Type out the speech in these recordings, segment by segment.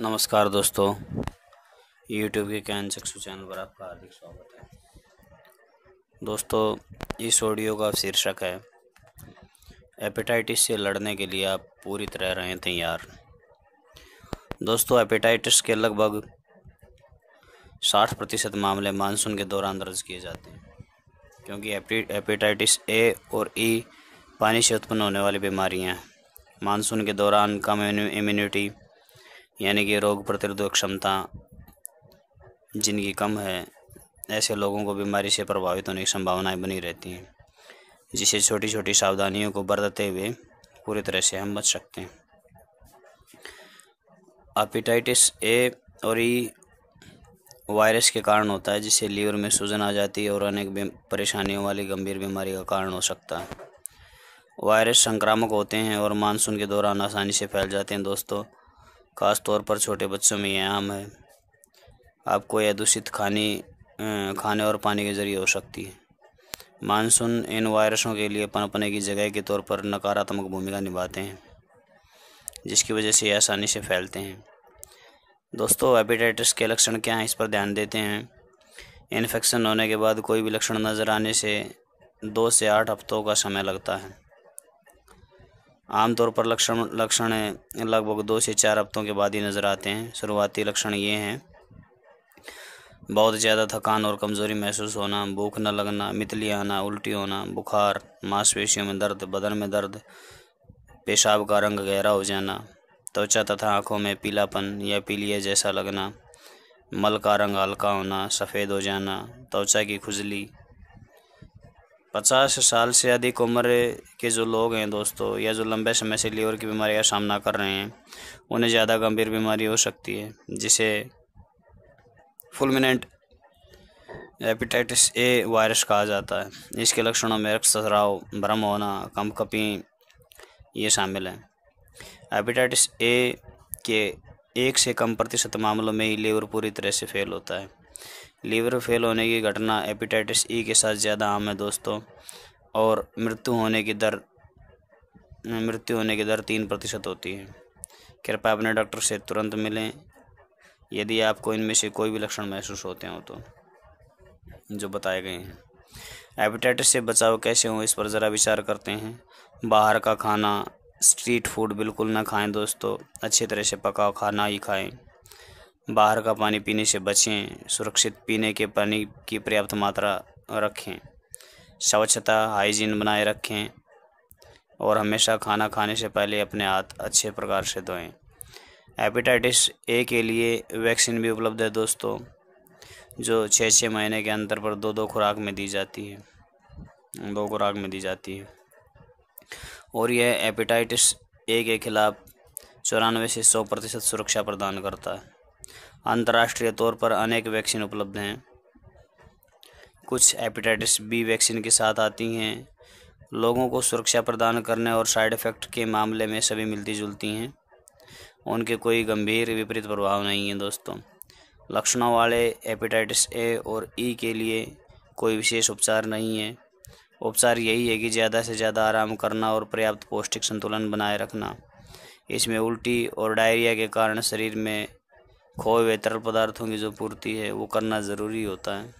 नमस्कार दोस्तों यूट्यूब के कैन चक्षु चैनल पर आपका हार्दिक स्वागत है दोस्तों इस ऑडियो का शीर्षक है एपेटाइटिस से लड़ने के लिए आप पूरी तरह रहे थे यार दोस्तों एपेटाइटिस के लगभग 60 प्रतिशत मामले मानसून के दौरान दर्ज किए जाते हैं क्योंकि एपेटाइटिस ए और ई e पानी से उत्पन्न होने वाली बीमारियां हैं मानसून के दौरान कम इम्यूनिटी यानी कि रोग प्रतिरोधक क्षमता जिनकी कम है ऐसे लोगों को बीमारी से प्रभावित होने की संभावनाएं बनी रहती हैं जिसे छोटी छोटी सावधानियों को बरतते हुए पूरी तरह से हम बच सकते हैं अपीटाइटिस ए और ई e वायरस के कारण होता है जिससे लीवर में सूजन आ जाती है और अनेक परेशानियों वाली गंभीर बीमारी का कारण हो सकता है वायरस संक्रामक होते हैं और मानसून के दौरान आसानी से फैल जाते हैं दोस्तों ख़ास तौर पर छोटे बच्चों में यह आम है आपको यह दूषित खाने खाने और पानी के जरिए हो सकती है मानसून इन वायरसों के लिए पनपने की जगह के तौर पर नकारात्मक भूमिका निभाते हैं जिसकी वजह से आसानी से फैलते हैं दोस्तों हेपेटाइटिस के लक्षण क्या हैं इस पर ध्यान देते हैं इन्फेक्शन होने के बाद कोई भी लक्षण नज़र आने से दो से आठ हफ्तों का समय लगता है आमतौर पर लक्षण लक्षण लगभग दो से चार हफ्तों के बाद ही नज़र आते हैं शुरुआती लक्षण ये हैं बहुत ज़्यादा थकान और कमज़ोरी महसूस होना भूख न लगना मितली आना उल्टी होना बुखार मांसपेशियों में दर्द बदन में दर्द पेशाब का रंग गहरा हो जाना त्वचा तथा आँखों में पीलापन या पीलिया जैसा लगना मल का रंग हल्का होना सफ़ेद हो जाना त्वचा की खुजली पचास साल से अधिक उम्र के जो लोग हैं दोस्तों या जो लंबे समय से लीवर की बीमारी का सामना कर रहे हैं उन्हें ज़्यादा गंभीर बीमारी हो सकती है जिसे फुलमिनेंट एपिटाइटिस ए वायरस कहा जाता है इसके लक्षणों में रक्त सराव भ्रम होना कपी ये शामिल हैं एपिटाइटिस ए के एक से कम प्रतिशत मामलों में ही लीवर पूरी तरह से फेल होता है लीवर फेल होने की घटना एपिटाइटिस ई के साथ ज़्यादा आम है दोस्तों और मृत्यु होने की दर मृत्यु होने की दर तीन प्रतिशत होती है कृपया अपने डॉक्टर से तुरंत मिलें यदि आपको इनमें से कोई भी लक्षण महसूस होते हो तो जो बताए गए हैं एपिटाइटिस से बचाव कैसे हो इस पर ज़रा विचार करते हैं बाहर का खाना स्ट्रीट फूड बिल्कुल ना खाएं दोस्तों अच्छे तरह से पका खाना ही खाएं बाहर का पानी पीने से बचें सुरक्षित पीने के पानी की पर्याप्त मात्रा रखें स्वच्छता हाइजीन बनाए रखें और हमेशा खाना खाने से पहले अपने हाथ अच्छे प्रकार से धोएं हेपेटाइटिस ए के लिए वैक्सीन भी उपलब्ध है दोस्तों जो छः छः महीने के अंतर पर दो दो खुराक में दी जाती है दो खुराक में दी जाती है और यह हेपेटाइटिस ए के खिलाफ चौरानवे से सौ प्रतिशत सुरक्षा प्रदान करता है अंतर्राष्ट्रीय तौर पर अनेक वैक्सीन उपलब्ध हैं कुछ हेपेटाइटिस बी वैक्सीन के साथ आती हैं लोगों को सुरक्षा प्रदान करने और साइड इफ़ेक्ट के मामले में सभी मिलती जुलती हैं उनके कोई गंभीर विपरीत प्रभाव नहीं है दोस्तों लक्षणों वाले हेपेटाइटिस ए और ई के लिए कोई विशेष उपचार नहीं है उपचार यही है कि ज़्यादा से ज़्यादा आराम करना और पर्याप्त पौष्टिक संतुलन बनाए रखना इसमें उल्टी और डायरिया के कारण शरीर में खोए हुए तरल पदार्थों की जो पूर्ति है वो करना ज़रूरी होता है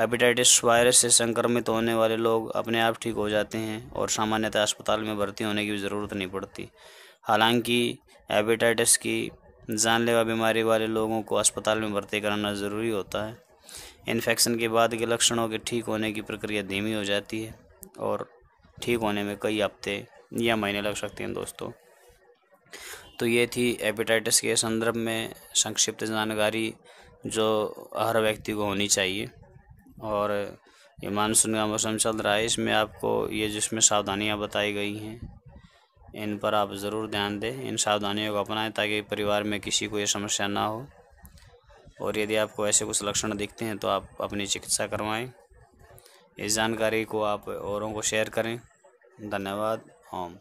एपिटाइटिस वायरस से संक्रमित होने वाले लोग अपने आप ठीक हो जाते हैं और सामान्यतः अस्पताल में भर्ती होने की ज़रूरत नहीं पड़ती हालांकि एपिटाइटिस की जानलेवा बीमारी वाले लोगों को अस्पताल में भर्ती कराना ज़रूरी होता है इन्फेक्शन के बाद के लक्षणों के ठीक होने की प्रक्रिया धीमी हो जाती है और ठीक होने में कई हफ्ते या महीने लग सकते हैं दोस्तों तो ये थी एपेटाइटिस के संदर्भ में संक्षिप्त जानकारी जो हर व्यक्ति को होनी चाहिए और ये मानसून का मौसम चल रहा है इसमें आपको ये जिसमें सावधानियाँ बताई गई हैं इन पर आप ज़रूर ध्यान दें इन सावधानियों को अपनाएं ताकि परिवार में किसी को ये समस्या ना हो और यदि आपको ऐसे कुछ लक्षण दिखते हैं तो आप अपनी चिकित्सा करवाएं इस जानकारी को आप औरों को शेयर करें धन्यवाद ओम